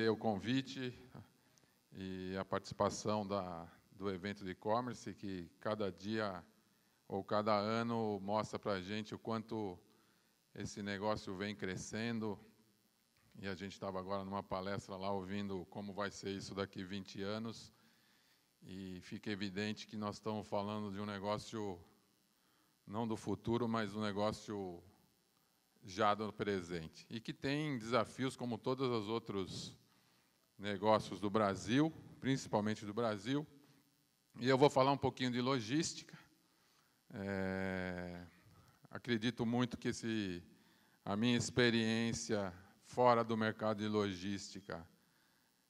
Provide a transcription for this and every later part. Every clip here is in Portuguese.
agradecer o convite e a participação da, do evento de e-commerce, que cada dia ou cada ano mostra para a gente o quanto esse negócio vem crescendo. E a gente estava agora numa palestra lá ouvindo como vai ser isso daqui 20 anos. E fica evidente que nós estamos falando de um negócio, não do futuro, mas um negócio já do presente. E que tem desafios como todos os outros negócios do Brasil, principalmente do Brasil. E eu vou falar um pouquinho de logística. É, acredito muito que a minha experiência fora do mercado de logística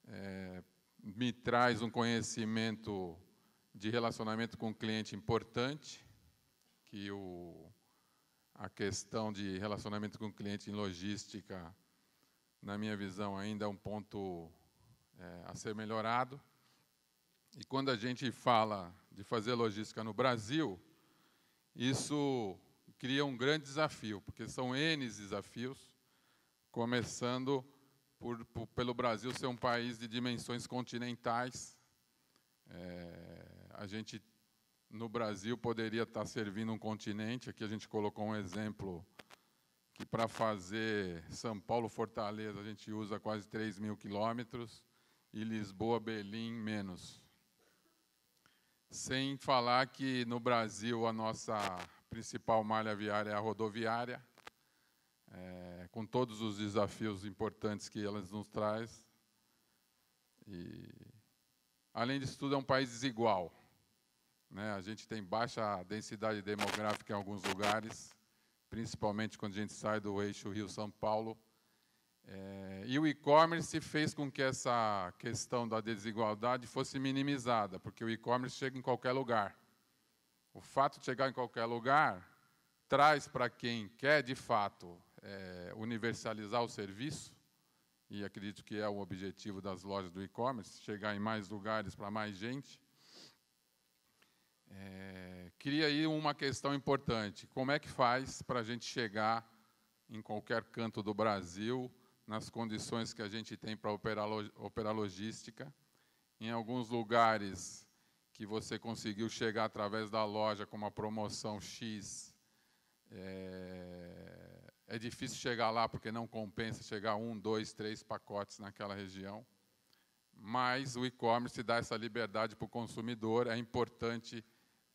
é, me traz um conhecimento de relacionamento com o cliente importante, que o, a questão de relacionamento com o cliente em logística, na minha visão, ainda é um ponto é, a ser melhorado. E quando a gente fala de fazer logística no Brasil, isso cria um grande desafio, porque são N desafios, começando por, por, pelo Brasil ser um país de dimensões continentais. É, a gente, no Brasil, poderia estar servindo um continente. Aqui a gente colocou um exemplo que para fazer São Paulo-Fortaleza a gente usa quase 3 mil quilômetros e Lisboa, Berlim, menos. Sem falar que no Brasil a nossa principal malha viária é a rodoviária, é, com todos os desafios importantes que ela nos traz. E, além disso tudo, é um país desigual. Né? A gente tem baixa densidade demográfica em alguns lugares, principalmente quando a gente sai do eixo Rio-São Paulo, é, e o e-commerce fez com que essa questão da desigualdade fosse minimizada, porque o e-commerce chega em qualquer lugar. O fato de chegar em qualquer lugar traz para quem quer, de fato, é, universalizar o serviço, e acredito que é o objetivo das lojas do e-commerce, chegar em mais lugares para mais gente, é, cria aí uma questão importante. Como é que faz para a gente chegar em qualquer canto do Brasil nas condições que a gente tem para operar, operar logística. Em alguns lugares que você conseguiu chegar através da loja com uma promoção X, é, é difícil chegar lá porque não compensa chegar um, dois, três pacotes naquela região. Mas o e-commerce dá essa liberdade para o consumidor. É importante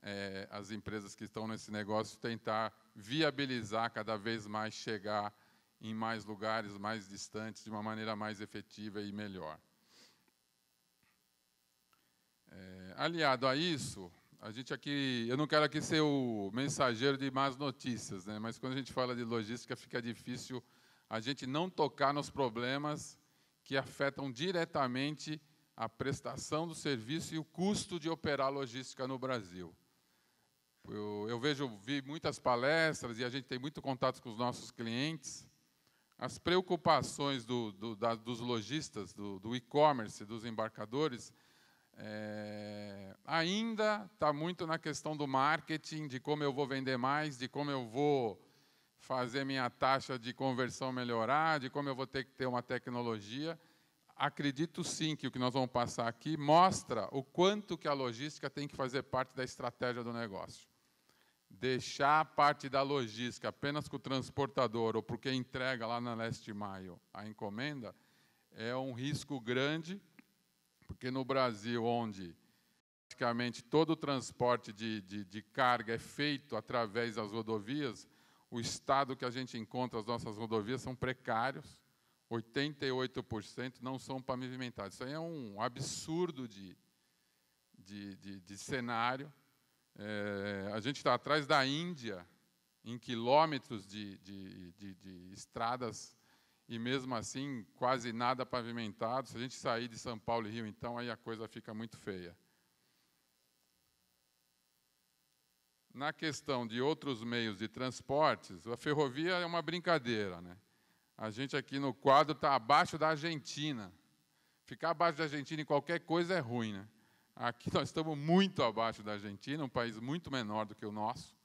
é, as empresas que estão nesse negócio tentar viabilizar cada vez mais chegar em mais lugares, mais distantes, de uma maneira mais efetiva e melhor. É, aliado a isso, a gente aqui, eu não quero aqui ser o mensageiro de más notícias, né? Mas quando a gente fala de logística, fica difícil a gente não tocar nos problemas que afetam diretamente a prestação do serviço e o custo de operar logística no Brasil. Eu, eu vejo, vi muitas palestras e a gente tem muito contato com os nossos clientes as preocupações do, do, da, dos lojistas, do, do e-commerce, dos embarcadores, é, ainda está muito na questão do marketing, de como eu vou vender mais, de como eu vou fazer minha taxa de conversão melhorar, de como eu vou ter que ter uma tecnologia. Acredito sim que o que nós vamos passar aqui mostra o quanto que a logística tem que fazer parte da estratégia do negócio deixar a parte da logística apenas com o transportador ou porque entrega lá na Leste Maio a encomenda, é um risco grande, porque no Brasil, onde praticamente todo o transporte de, de, de carga é feito através das rodovias, o estado que a gente encontra as nossas rodovias são precários, 88% não são pavimentadas Isso aí é um absurdo de, de, de, de cenário. É, a gente está atrás da Índia em quilômetros de, de, de, de, estradas e mesmo assim quase nada pavimentado. Se a gente sair de São Paulo e Rio, então aí a coisa fica muito feia. Na questão de outros meios de transportes, a ferrovia é uma brincadeira, né? A gente aqui no quadro está abaixo da Argentina. Ficar abaixo da Argentina em qualquer coisa é ruim, né? Aqui nós estamos muito abaixo da Argentina, um país muito menor do que o nosso.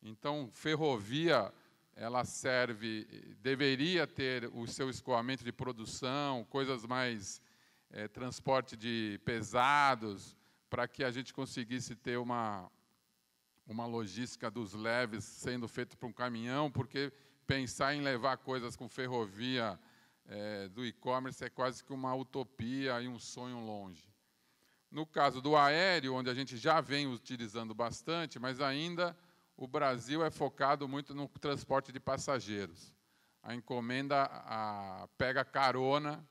Então, ferrovia, ela serve, deveria ter o seu escoamento de produção, coisas mais é, transporte de pesados, para que a gente conseguisse ter uma, uma logística dos leves sendo feito por um caminhão, porque pensar em levar coisas com ferrovia é, do e-commerce é quase que uma utopia e um sonho longe. No caso do aéreo, onde a gente já vem utilizando bastante, mas ainda o Brasil é focado muito no transporte de passageiros. A encomenda a, pega carona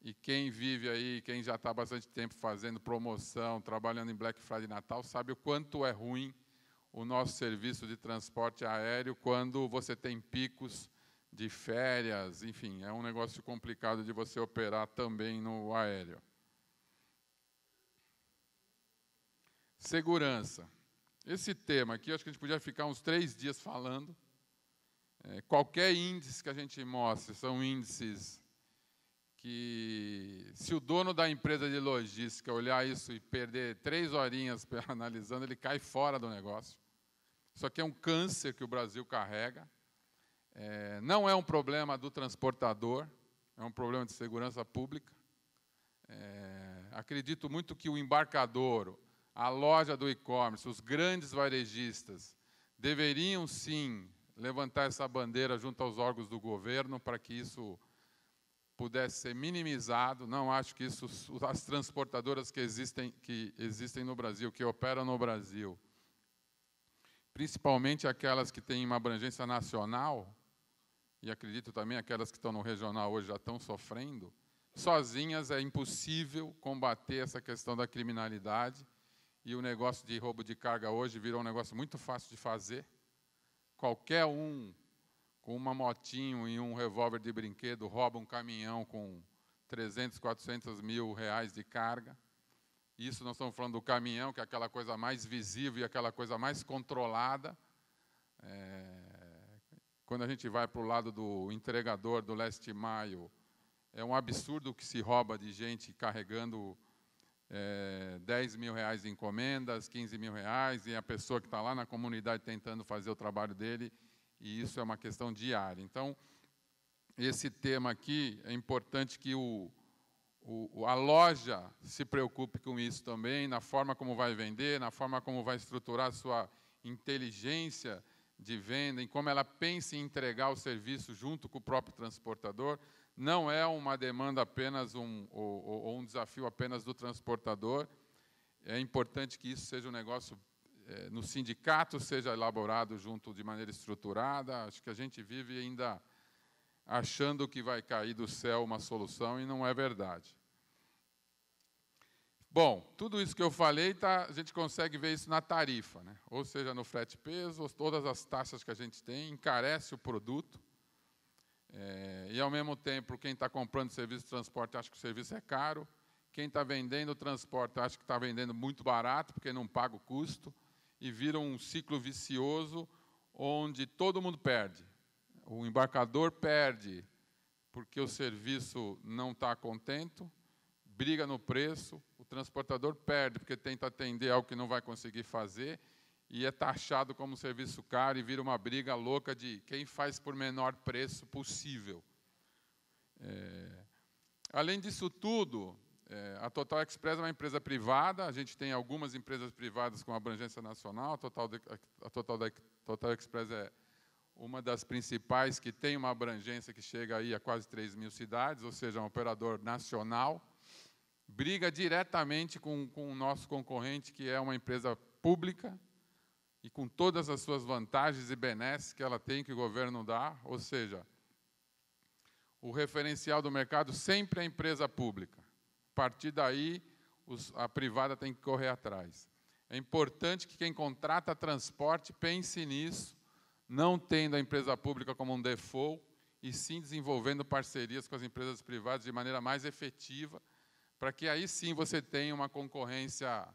e quem vive aí, quem já está bastante tempo fazendo promoção, trabalhando em Black Friday Natal, sabe o quanto é ruim o nosso serviço de transporte aéreo quando você tem picos de férias, enfim, é um negócio complicado de você operar também no aéreo. Segurança. Esse tema aqui, acho que a gente podia ficar uns três dias falando. É, qualquer índice que a gente mostre são índices que, se o dono da empresa de logística olhar isso e perder três horinhas analisando, ele cai fora do negócio. Isso aqui é um câncer que o Brasil carrega. É, não é um problema do transportador, é um problema de segurança pública. É, acredito muito que o embarcador, a loja do e-commerce, os grandes varejistas, deveriam sim levantar essa bandeira junto aos órgãos do governo para que isso pudesse ser minimizado. Não acho que isso as transportadoras que existem que existem no Brasil, que operam no Brasil, principalmente aquelas que têm uma abrangência nacional, e acredito também aquelas que estão no regional hoje já estão sofrendo, sozinhas é impossível combater essa questão da criminalidade e o negócio de roubo de carga hoje virou um negócio muito fácil de fazer. Qualquer um com uma motinho e um revólver de brinquedo rouba um caminhão com 300, 400 mil reais de carga. Isso nós estamos falando do caminhão, que é aquela coisa mais visível e aquela coisa mais controlada. É... Quando a gente vai para o lado do entregador do leste maio, é um absurdo o que se rouba de gente carregando é, 10 mil reais em encomendas, 15 mil reais, e a pessoa que está lá na comunidade tentando fazer o trabalho dele, e isso é uma questão diária. Então, esse tema aqui é importante que o, o, a loja se preocupe com isso também, na forma como vai vender, na forma como vai estruturar a sua inteligência de venda, em como ela pensa em entregar o serviço junto com o próprio transportador, não é uma demanda apenas um, ou, ou um desafio apenas do transportador. É importante que isso seja um negócio é, no sindicato seja elaborado junto de maneira estruturada. Acho que a gente vive ainda achando que vai cair do céu uma solução e não é verdade. Bom, tudo isso que eu falei, tá, a gente consegue ver isso na tarifa, né? ou seja, no frete peso, todas as taxas que a gente tem, encarece o produto. É, e ao mesmo tempo, quem está comprando serviço de transporte acha que o serviço é caro, quem está vendendo o transporte acha que está vendendo muito barato, porque não paga o custo, e vira um ciclo vicioso onde todo mundo perde. O embarcador perde porque o serviço não está contento, briga no preço, o transportador perde porque tenta atender algo que não vai conseguir fazer, e é taxado como serviço caro e vira uma briga louca de quem faz por menor preço possível. É, além disso tudo, é, a Total Express é uma empresa privada, a gente tem algumas empresas privadas com abrangência nacional, a Total, a Total, a Total Express é uma das principais que tem uma abrangência que chega aí a quase 3 mil cidades, ou seja, é um operador nacional, briga diretamente com, com o nosso concorrente, que é uma empresa pública, e com todas as suas vantagens e benesses que ela tem, que o governo dá, ou seja, o referencial do mercado sempre é a empresa pública. A partir daí, os, a privada tem que correr atrás. É importante que quem contrata transporte pense nisso, não tendo a empresa pública como um default, e sim desenvolvendo parcerias com as empresas privadas de maneira mais efetiva, para que aí sim você tenha uma concorrência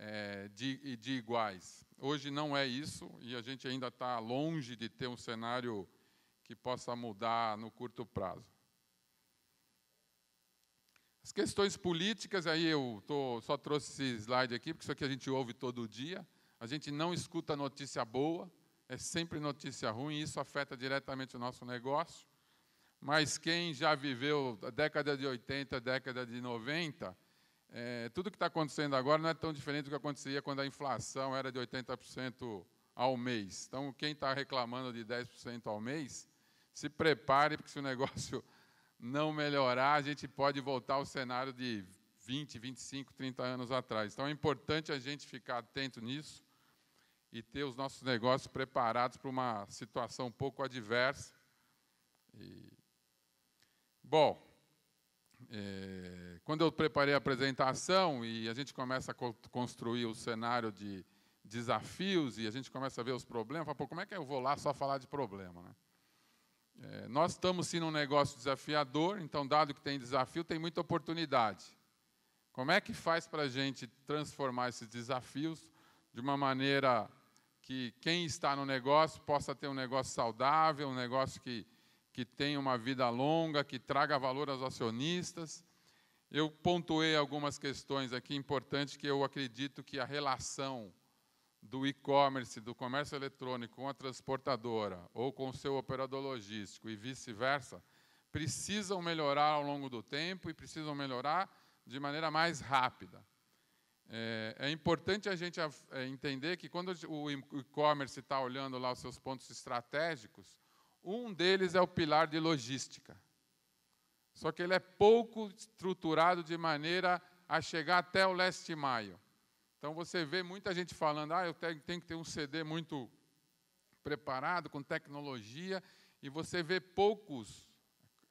é, de, de iguais. Hoje não é isso e a gente ainda está longe de ter um cenário que possa mudar no curto prazo. As questões políticas, aí eu tô, só trouxe esse slide aqui, porque isso aqui a gente ouve todo dia. A gente não escuta notícia boa, é sempre notícia ruim, e isso afeta diretamente o nosso negócio. Mas quem já viveu a década de 80, década de 90, é, tudo que está acontecendo agora não é tão diferente do que acontecia quando a inflação era de 80% ao mês. Então, quem está reclamando de 10% ao mês, se prepare, porque se o negócio não melhorar, a gente pode voltar ao cenário de 20, 25, 30 anos atrás. Então, é importante a gente ficar atento nisso e ter os nossos negócios preparados para uma situação um pouco adversa. E... Bom, é, quando eu preparei a apresentação e a gente começa a co construir o cenário de desafios e a gente começa a ver os problemas, falo pô, como é que eu vou lá só falar de problema? Né? É, nós estamos sim num negócio desafiador, então, dado que tem desafio, tem muita oportunidade. Como é que faz para a gente transformar esses desafios de uma maneira que quem está no negócio possa ter um negócio saudável, um negócio que que tenha uma vida longa, que traga valor aos acionistas. Eu pontuei algumas questões aqui importantes que eu acredito que a relação do e-commerce, do comércio eletrônico com a transportadora ou com o seu operador logístico e vice-versa, precisam melhorar ao longo do tempo e precisam melhorar de maneira mais rápida. É, é importante a gente é, entender que quando o e-commerce está olhando lá os seus pontos estratégicos, um deles é o pilar de logística. Só que ele é pouco estruturado de maneira a chegar até o Leste maio. Então você vê muita gente falando: ah, eu tenho, tenho que ter um CD muito preparado, com tecnologia, e você vê poucos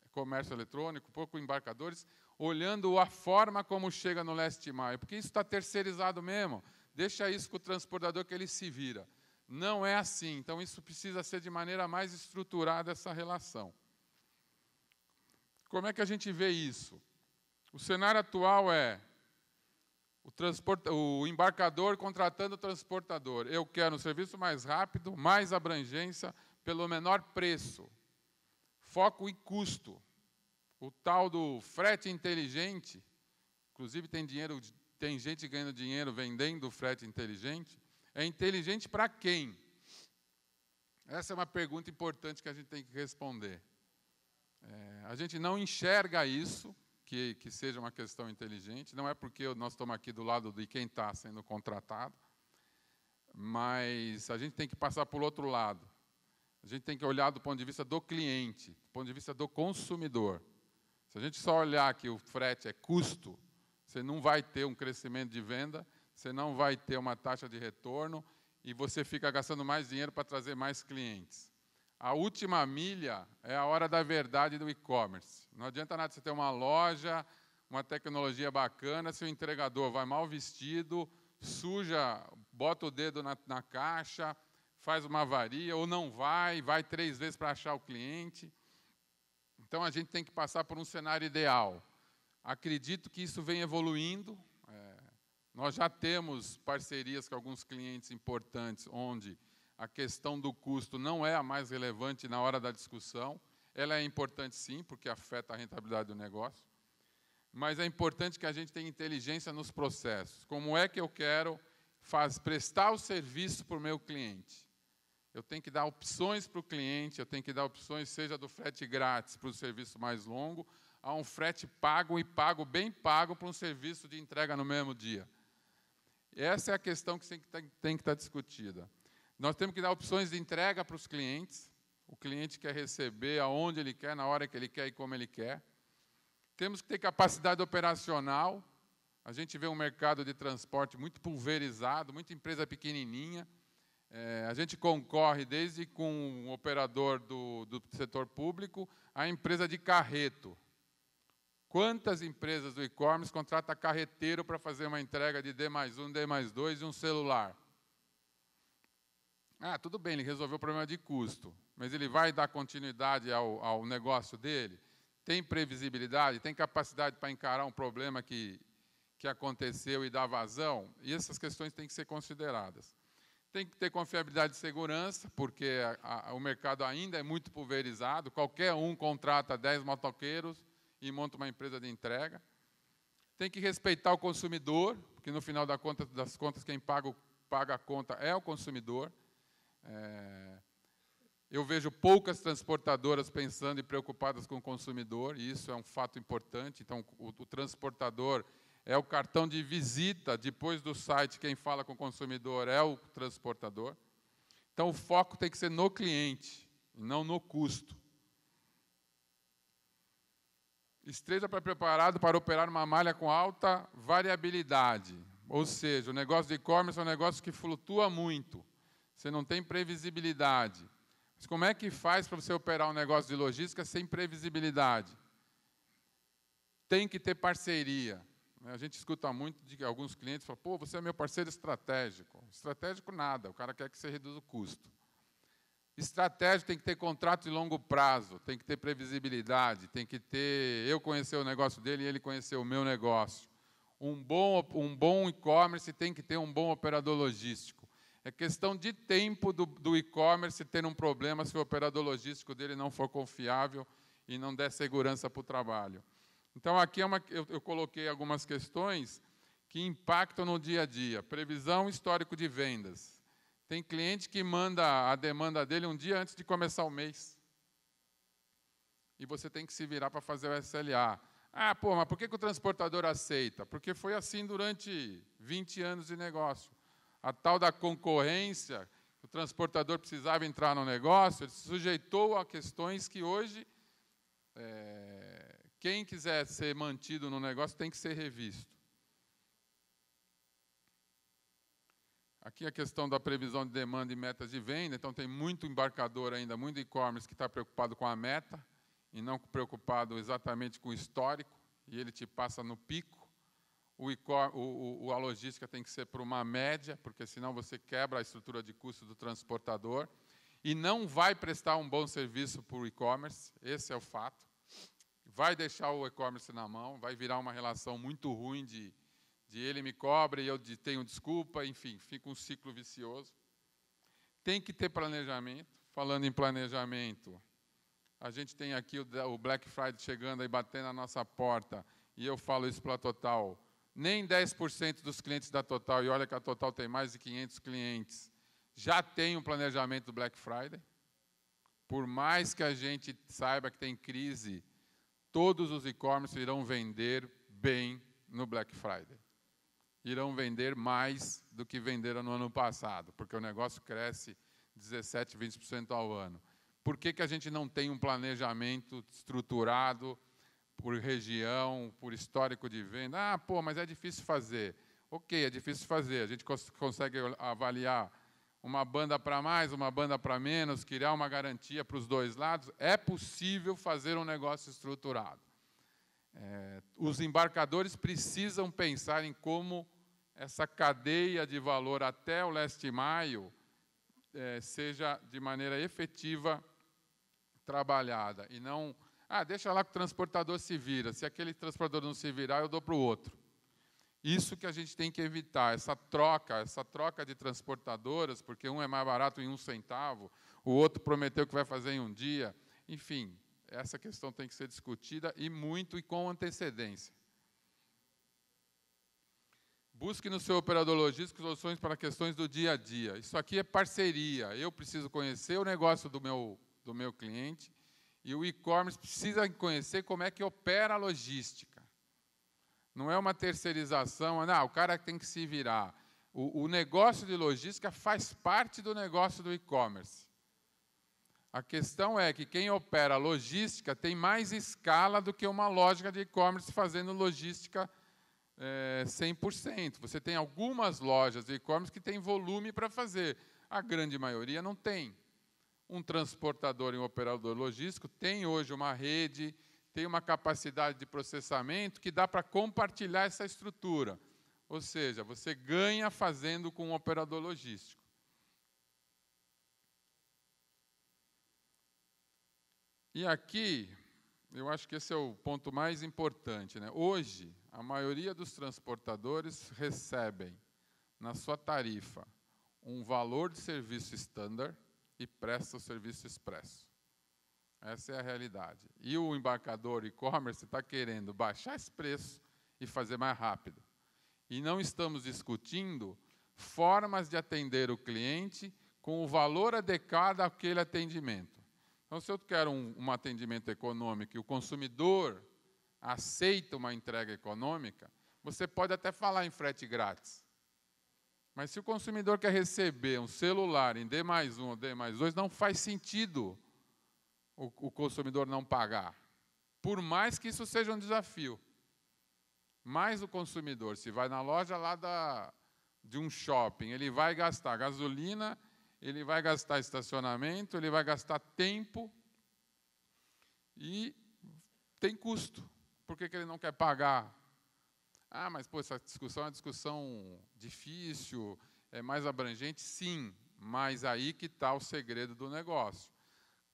é, comércio eletrônico, poucos embarcadores olhando a forma como chega no Leste maio. porque isso está terceirizado mesmo. Deixa isso com o transportador que ele se vira. Não é assim. Então, isso precisa ser de maneira mais estruturada essa relação. Como é que a gente vê isso? O cenário atual é o, o, embarcador contratando o transportador. Eu quero um serviço mais rápido, mais abrangência, pelo menor preço. Foco em custo. O tal do frete inteligente, inclusive tem dinheiro, tem gente ganhando dinheiro vendendo frete inteligente é inteligente para quem? Essa é uma pergunta importante que a gente tem que responder. É, a gente não enxerga isso, que, que seja uma questão inteligente, não é porque nós estamos aqui do lado de quem está sendo contratado, mas a gente tem que passar para o outro lado. A gente tem que olhar do ponto de vista do cliente, do ponto de vista do consumidor. Se a gente só olhar que o frete é custo, você não vai ter um crescimento de venda você não vai ter uma taxa de retorno e você fica gastando mais dinheiro para trazer mais clientes. A última milha é a hora da verdade do e-commerce. Não adianta nada você ter uma loja, uma tecnologia bacana, se o entregador vai mal vestido, suja, bota o dedo na, na caixa, faz uma avaria ou não vai, vai três vezes para achar o cliente. Então a gente tem que passar por um cenário ideal. Acredito que isso vem evoluindo, nós já temos parcerias com alguns clientes importantes, onde a questão do custo não é a mais relevante na hora da discussão. Ela é importante sim, porque afeta a rentabilidade do negócio. Mas é importante que a gente tenha inteligência nos processos. Como é que eu quero faz, prestar o serviço para o meu cliente? Eu tenho que dar opções para o cliente, eu tenho que dar opções, seja do frete grátis para o serviço mais longo, a um frete pago e pago, bem pago, para um serviço de entrega no mesmo dia. Essa é a questão que tem que tá, estar tá discutida. Nós temos que dar opções de entrega para os clientes. O cliente quer receber aonde ele quer, na hora que ele quer e como ele quer. Temos que ter capacidade operacional. A gente vê um mercado de transporte muito pulverizado, muita empresa pequenininha. É, a gente concorre desde com o um operador do, do setor público à empresa de carreto. Quantas empresas do e-commerce contratam carreteiro para fazer uma entrega de D mais um, D mais dois e um celular? Ah, tudo bem, ele resolveu o problema de custo, mas ele vai dar continuidade ao, ao negócio dele? Tem previsibilidade? Tem capacidade para encarar um problema que, que aconteceu e dar vazão? E essas questões têm que ser consideradas. Tem que ter confiabilidade e segurança, porque a, a, o mercado ainda é muito pulverizado, qualquer um contrata 10 motoqueiros e monta uma empresa de entrega. Tem que respeitar o consumidor, porque no final das contas quem paga, paga a conta é o consumidor. É, eu vejo poucas transportadoras pensando e preocupadas com o consumidor, e isso é um fato importante. Então, o, o transportador é o cartão de visita, depois do site, quem fala com o consumidor é o transportador. Então, o foco tem que ser no cliente, não no custo esteja preparado para operar uma malha com alta variabilidade. Ou seja, o negócio de e-commerce é um negócio que flutua muito. Você não tem previsibilidade. Mas como é que faz para você operar um negócio de logística sem previsibilidade? Tem que ter parceria. Né? A gente escuta muito de alguns clientes falam, pô, você é meu parceiro estratégico. Estratégico nada, o cara quer que você reduza o custo. Estratégia tem que ter contrato de longo prazo, tem que ter previsibilidade, tem que ter eu conhecer o negócio dele e ele conhecer o meu negócio. Um bom, um bom e-commerce tem que ter um bom operador logístico. É questão de tempo do, do e-commerce ter um problema se o operador logístico dele não for confiável e não der segurança para o trabalho. Então, aqui é uma, eu, eu coloquei algumas questões que impactam no dia a dia. Previsão histórico de vendas. Tem cliente que manda a demanda dele um dia antes de começar o mês. E você tem que se virar para fazer o SLA. Ah, pô, mas por que, que o transportador aceita? Porque foi assim durante 20 anos de negócio. A tal da concorrência, o transportador precisava entrar no negócio, ele se sujeitou a questões que hoje é, quem quiser ser mantido no negócio tem que ser revisto. Aqui a questão da previsão de demanda e metas de venda, então tem muito embarcador ainda, muito e-commerce que está preocupado com a meta e não preocupado exatamente com o histórico, e ele te passa no pico. O, o, o a logística tem que ser para uma média, porque senão você quebra a estrutura de custo do transportador e não vai prestar um bom serviço para o e-commerce, esse é o fato. Vai deixar o e-commerce na mão, vai virar uma relação muito ruim de de ele me cobra e eu tenho desculpa, enfim, fica um ciclo vicioso. Tem que ter planejamento. Falando em planejamento, a gente tem aqui o, o Black Friday chegando e batendo na nossa porta, e eu falo isso para a Total. Nem 10% dos clientes da Total, e olha que a Total tem mais de 500 clientes, já tem um planejamento do Black Friday. Por mais que a gente saiba que tem crise, todos os e-commerce irão vender bem no Black Friday irão vender mais do que venderam no ano passado, porque o negócio cresce 17, 20% ao ano. Por que, que a gente não tem um planejamento estruturado por região, por histórico de venda? Ah, pô, mas é difícil fazer. Ok, é difícil fazer. A gente cons consegue avaliar uma banda para mais, uma banda para menos, criar uma garantia para os dois lados. É possível fazer um negócio estruturado. É, os embarcadores precisam pensar em como essa cadeia de valor até o leste maio é, seja de maneira efetiva trabalhada e não, ah, deixa lá que o transportador se vira, se aquele transportador não se virar, eu dou para o outro. Isso que a gente tem que evitar, essa troca, essa troca de transportadoras, porque um é mais barato em um centavo, o outro prometeu que vai fazer em um dia. Enfim, essa questão tem que ser discutida e muito e com antecedência. Busque no seu operador logístico soluções para questões do dia a dia. Isso aqui é parceria. Eu preciso conhecer o negócio do meu, do meu cliente e o e-commerce precisa conhecer como é que opera a logística. Não é uma terceirização, não, né? ah, o cara tem que se virar. O, o negócio de logística faz parte do negócio do e-commerce. A questão é que quem opera logística tem mais escala do que uma lógica de e-commerce fazendo logística é, 100%. Você tem algumas lojas de e-commerce que têm volume para fazer, a grande maioria não tem. Um transportador e um operador logístico tem hoje uma rede, tem uma capacidade de processamento que dá para compartilhar essa estrutura. Ou seja, você ganha fazendo com um operador logístico. E aqui eu acho que esse é o ponto mais importante. Né? Hoje, a maioria dos transportadores recebem na sua tarifa um valor de serviço standard e presta o serviço expresso. Essa é a realidade. E o embarcador e-commerce está querendo baixar esse preço e fazer mais rápido. E não estamos discutindo formas de atender o cliente com o valor adequado àquele atendimento. Então, se eu quero um, um atendimento econômico e o consumidor aceita uma entrega econômica, você pode até falar em frete grátis. Mas se o consumidor quer receber um celular em D mais um ou D mais dois, não faz sentido o, o consumidor não pagar. Por mais que isso seja um desafio. Mas o consumidor, se vai na loja lá da, de um shopping, ele vai gastar gasolina ele vai gastar estacionamento, ele vai gastar tempo e tem custo. Por que, que ele não quer pagar? Ah, mas pô, essa discussão é uma discussão difícil, é mais abrangente? Sim, mas aí que está o segredo do negócio.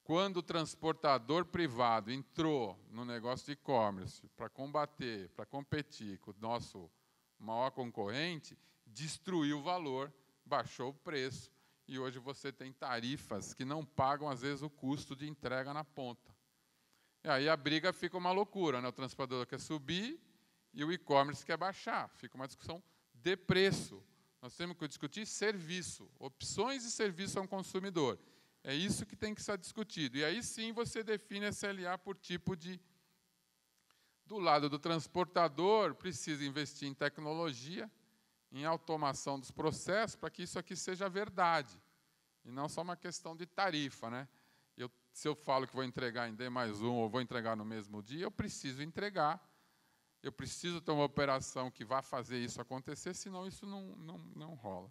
Quando o transportador privado entrou no negócio de e-commerce para combater, para competir com o nosso maior concorrente, destruiu o valor, baixou o preço, e hoje você tem tarifas que não pagam, às vezes, o custo de entrega na ponta. E aí a briga fica uma loucura, né? o transportador quer subir e o e-commerce quer baixar, fica uma discussão de preço. Nós temos que discutir serviço, opções de serviço ao consumidor. É isso que tem que ser discutido. E aí sim você define a CLA por tipo de. Do lado do transportador, precisa investir em tecnologia, em automação dos processos para que isso aqui seja verdade e não só uma questão de tarifa, né? Eu, se eu falo que vou entregar em D mais um ou vou entregar no mesmo dia, eu preciso entregar, eu preciso ter uma operação que vá fazer isso acontecer, senão isso não, não, não rola.